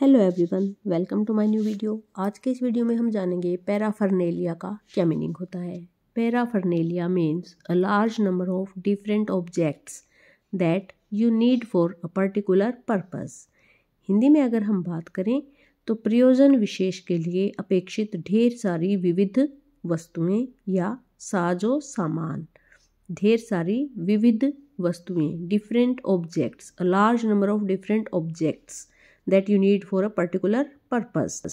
Hello everyone welcome to my new video आज के इस वीडियो में हम जानेंगे पैराफर्नेलिया का क्या मीनिंग होता है paraphernalia means a large number of different objects that you need for a particular purpose Hindi में अगर हम बात करें तो प्रयोजन विशेष के लिए अपेक्षित ढेर सारी विविध वस्तुएँ या साजो सामान ढेर सारी विविध वस्तुएँ different objects a large number of different objects that you need for a particular purpose.